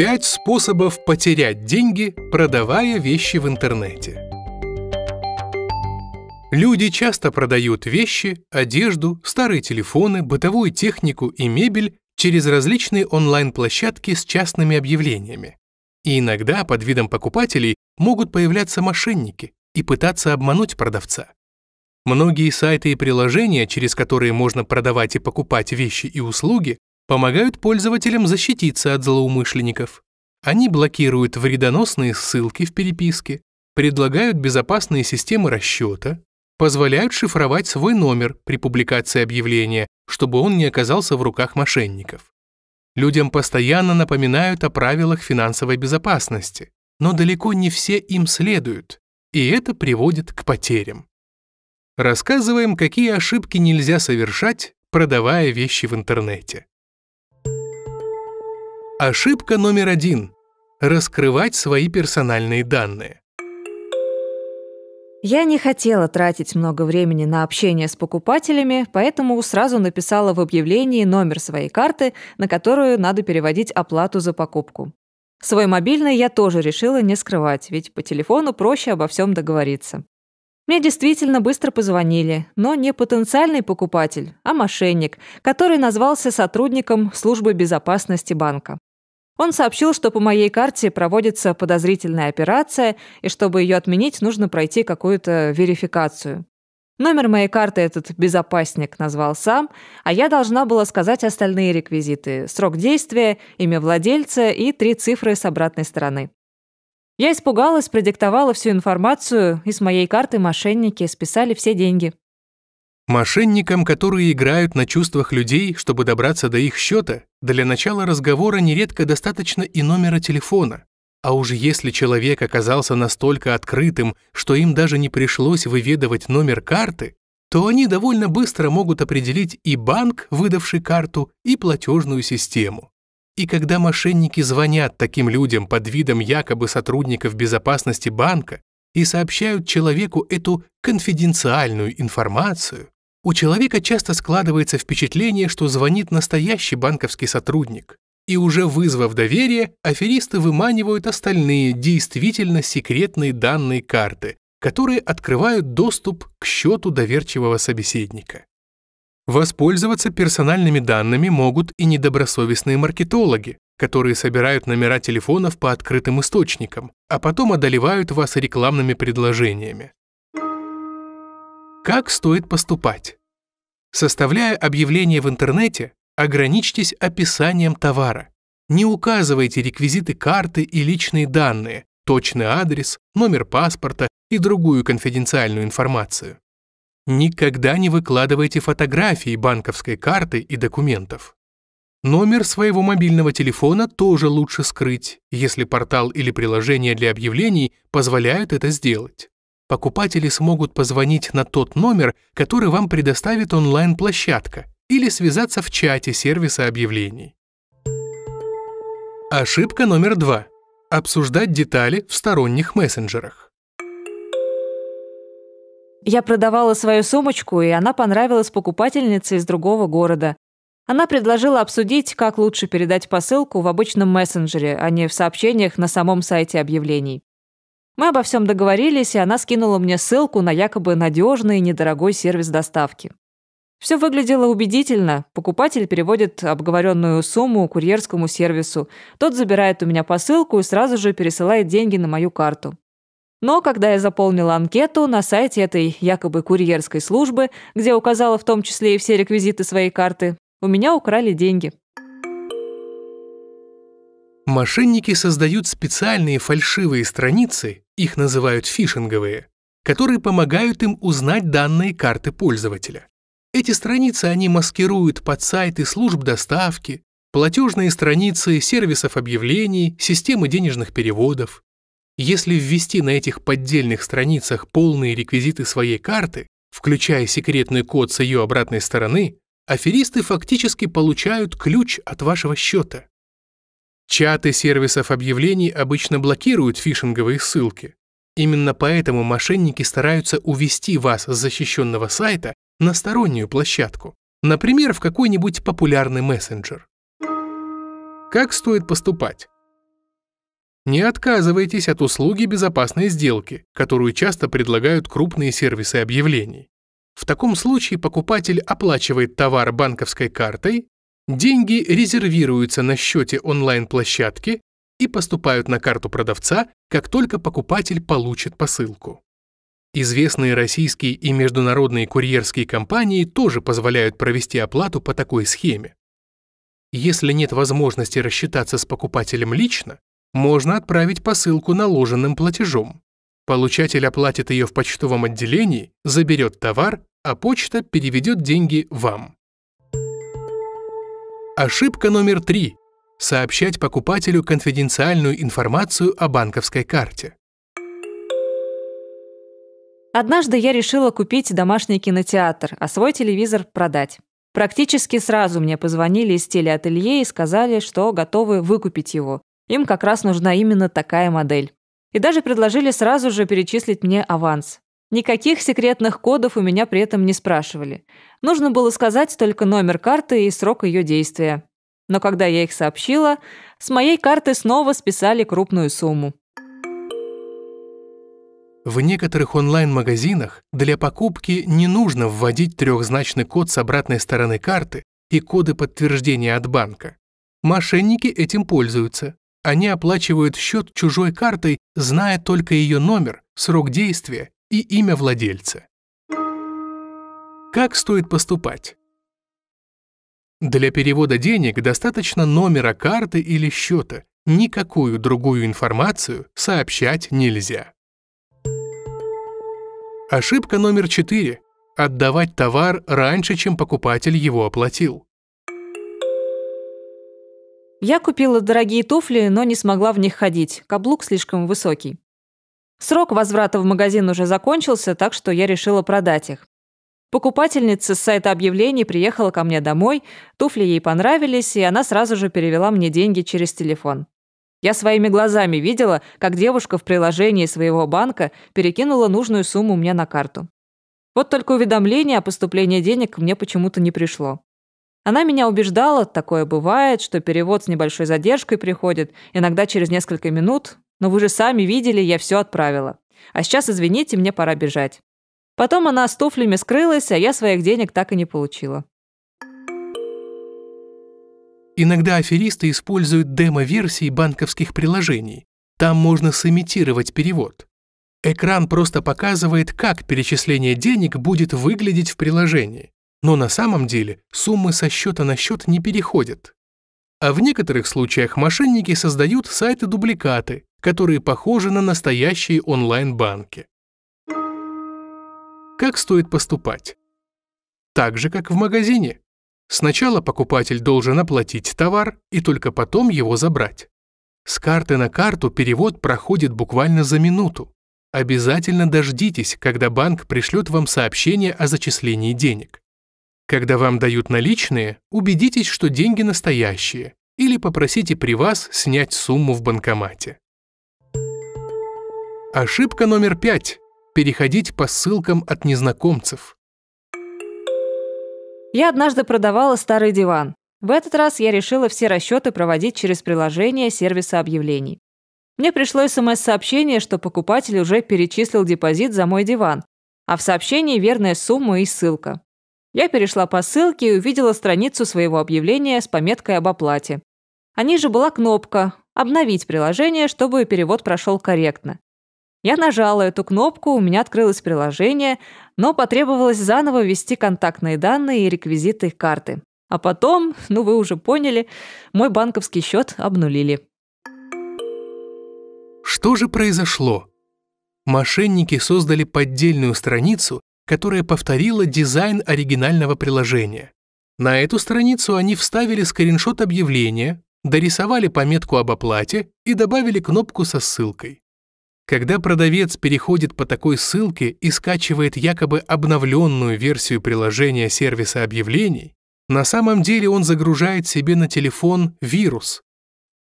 Пять способов потерять деньги, продавая вещи в интернете. Люди часто продают вещи, одежду, старые телефоны, бытовую технику и мебель через различные онлайн-площадки с частными объявлениями. И иногда под видом покупателей могут появляться мошенники и пытаться обмануть продавца. Многие сайты и приложения, через которые можно продавать и покупать вещи и услуги, помогают пользователям защититься от злоумышленников. Они блокируют вредоносные ссылки в переписке, предлагают безопасные системы расчета, позволяют шифровать свой номер при публикации объявления, чтобы он не оказался в руках мошенников. Людям постоянно напоминают о правилах финансовой безопасности, но далеко не все им следуют, и это приводит к потерям. Рассказываем, какие ошибки нельзя совершать, продавая вещи в интернете. Ошибка номер один. Раскрывать свои персональные данные. Я не хотела тратить много времени на общение с покупателями, поэтому сразу написала в объявлении номер своей карты, на которую надо переводить оплату за покупку. Свой мобильный я тоже решила не скрывать, ведь по телефону проще обо всем договориться. Мне действительно быстро позвонили, но не потенциальный покупатель, а мошенник, который назвался сотрудником службы безопасности банка. Он сообщил, что по моей карте проводится подозрительная операция, и чтобы ее отменить, нужно пройти какую-то верификацию. Номер моей карты этот безопасник назвал сам, а я должна была сказать остальные реквизиты – срок действия, имя владельца и три цифры с обратной стороны. Я испугалась, продиктовала всю информацию, и с моей карты мошенники списали все деньги. Мошенникам, которые играют на чувствах людей, чтобы добраться до их счета, для начала разговора нередко достаточно и номера телефона. А уж если человек оказался настолько открытым, что им даже не пришлось выведывать номер карты, то они довольно быстро могут определить и банк, выдавший карту, и платежную систему. И когда мошенники звонят таким людям под видом якобы сотрудников безопасности банка и сообщают человеку эту конфиденциальную информацию, у человека часто складывается впечатление, что звонит настоящий банковский сотрудник. И уже вызвав доверие, аферисты выманивают остальные действительно секретные данные карты, которые открывают доступ к счету доверчивого собеседника. Воспользоваться персональными данными могут и недобросовестные маркетологи, которые собирают номера телефонов по открытым источникам, а потом одолевают вас рекламными предложениями. Как стоит поступать? Составляя объявление в интернете, ограничьтесь описанием товара. Не указывайте реквизиты карты и личные данные, точный адрес, номер паспорта и другую конфиденциальную информацию. Никогда не выкладывайте фотографии банковской карты и документов. Номер своего мобильного телефона тоже лучше скрыть, если портал или приложение для объявлений позволяют это сделать покупатели смогут позвонить на тот номер, который вам предоставит онлайн-площадка, или связаться в чате сервиса объявлений. Ошибка номер два. Обсуждать детали в сторонних мессенджерах. Я продавала свою сумочку, и она понравилась покупательнице из другого города. Она предложила обсудить, как лучше передать посылку в обычном мессенджере, а не в сообщениях на самом сайте объявлений. Мы обо всем договорились, и она скинула мне ссылку на якобы надежный и недорогой сервис доставки. Все выглядело убедительно. Покупатель переводит обговоренную сумму курьерскому сервису. Тот забирает у меня посылку и сразу же пересылает деньги на мою карту. Но когда я заполнила анкету на сайте этой якобы курьерской службы, где указала в том числе и все реквизиты своей карты, у меня украли деньги. Мошенники создают специальные фальшивые страницы, их называют фишинговые, которые помогают им узнать данные карты пользователя. Эти страницы они маскируют под сайты служб доставки, платежные страницы сервисов объявлений, системы денежных переводов. Если ввести на этих поддельных страницах полные реквизиты своей карты, включая секретный код с ее обратной стороны, аферисты фактически получают ключ от вашего счета. Чаты сервисов объявлений обычно блокируют фишинговые ссылки. Именно поэтому мошенники стараются увести вас с защищенного сайта на стороннюю площадку, например, в какой-нибудь популярный мессенджер. Как стоит поступать? Не отказывайтесь от услуги безопасной сделки, которую часто предлагают крупные сервисы объявлений. В таком случае покупатель оплачивает товар банковской картой Деньги резервируются на счете онлайн-площадки и поступают на карту продавца, как только покупатель получит посылку. Известные российские и международные курьерские компании тоже позволяют провести оплату по такой схеме. Если нет возможности рассчитаться с покупателем лично, можно отправить посылку наложенным платежом. Получатель оплатит ее в почтовом отделении, заберет товар, а почта переведет деньги вам. Ошибка номер три – сообщать покупателю конфиденциальную информацию о банковской карте. Однажды я решила купить домашний кинотеатр, а свой телевизор продать. Практически сразу мне позвонили из телеателье и сказали, что готовы выкупить его. Им как раз нужна именно такая модель. И даже предложили сразу же перечислить мне аванс. Никаких секретных кодов у меня при этом не спрашивали. Нужно было сказать только номер карты и срок ее действия. Но когда я их сообщила, с моей карты снова списали крупную сумму. В некоторых онлайн-магазинах для покупки не нужно вводить трехзначный код с обратной стороны карты и коды подтверждения от банка. Мошенники этим пользуются. Они оплачивают счет чужой картой, зная только ее номер, срок действия и имя владельца. Как стоит поступать? Для перевода денег достаточно номера карты или счета. Никакую другую информацию сообщать нельзя. Ошибка номер 4. Отдавать товар раньше, чем покупатель его оплатил. Я купила дорогие туфли, но не смогла в них ходить. Каблук слишком высокий. Срок возврата в магазин уже закончился, так что я решила продать их. Покупательница с сайта объявлений приехала ко мне домой, туфли ей понравились, и она сразу же перевела мне деньги через телефон. Я своими глазами видела, как девушка в приложении своего банка перекинула нужную сумму мне на карту. Вот только уведомление о поступлении денег мне почему-то не пришло. Она меня убеждала, такое бывает, что перевод с небольшой задержкой приходит, иногда через несколько минут, но вы же сами видели, я все отправила. А сейчас, извините, мне пора бежать». Потом она с туфлями скрылась, а я своих денег так и не получила. Иногда аферисты используют демо-версии банковских приложений. Там можно сымитировать перевод. Экран просто показывает, как перечисление денег будет выглядеть в приложении. Но на самом деле суммы со счета на счет не переходят. А в некоторых случаях мошенники создают сайты-дубликаты, которые похожи на настоящие онлайн-банки. Как стоит поступать? Так же, как в магазине. Сначала покупатель должен оплатить товар и только потом его забрать. С карты на карту перевод проходит буквально за минуту. Обязательно дождитесь, когда банк пришлет вам сообщение о зачислении денег. Когда вам дают наличные, убедитесь, что деньги настоящие, или попросите при вас снять сумму в банкомате. Ошибка номер пять. Переходить по ссылкам от незнакомцев. Я однажды продавала старый диван. В этот раз я решила все расчеты проводить через приложение сервиса объявлений. Мне пришло смс-сообщение, что покупатель уже перечислил депозит за мой диван, а в сообщении верная сумма и ссылка. Я перешла по ссылке и увидела страницу своего объявления с пометкой об оплате. А ниже была кнопка «Обновить приложение, чтобы перевод прошел корректно». Я нажала эту кнопку, у меня открылось приложение, но потребовалось заново ввести контактные данные и реквизиты карты. А потом, ну вы уже поняли, мой банковский счет обнулили. Что же произошло? Мошенники создали поддельную страницу, которая повторила дизайн оригинального приложения. На эту страницу они вставили скриншот объявления, дорисовали пометку об оплате и добавили кнопку со ссылкой. Когда продавец переходит по такой ссылке и скачивает якобы обновленную версию приложения сервиса объявлений, на самом деле он загружает себе на телефон вирус.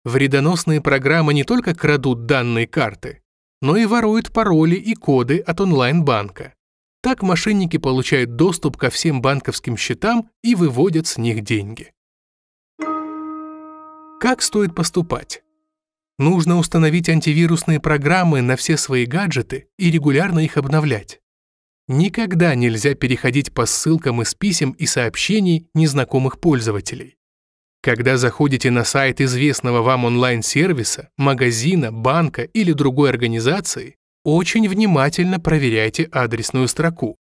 Вредоносные программы не только крадут данные карты, но и воруют пароли и коды от онлайн-банка. Так мошенники получают доступ ко всем банковским счетам и выводят с них деньги. Как стоит поступать? Нужно установить антивирусные программы на все свои гаджеты и регулярно их обновлять. Никогда нельзя переходить по ссылкам из писем и сообщений незнакомых пользователей. Когда заходите на сайт известного вам онлайн-сервиса, магазина, банка или другой организации, очень внимательно проверяйте адресную строку.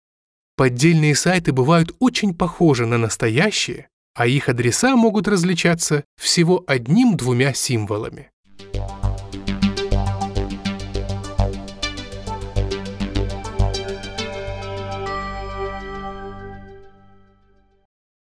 Поддельные сайты бывают очень похожи на настоящие, а их адреса могут различаться всего одним-двумя символами. Bye.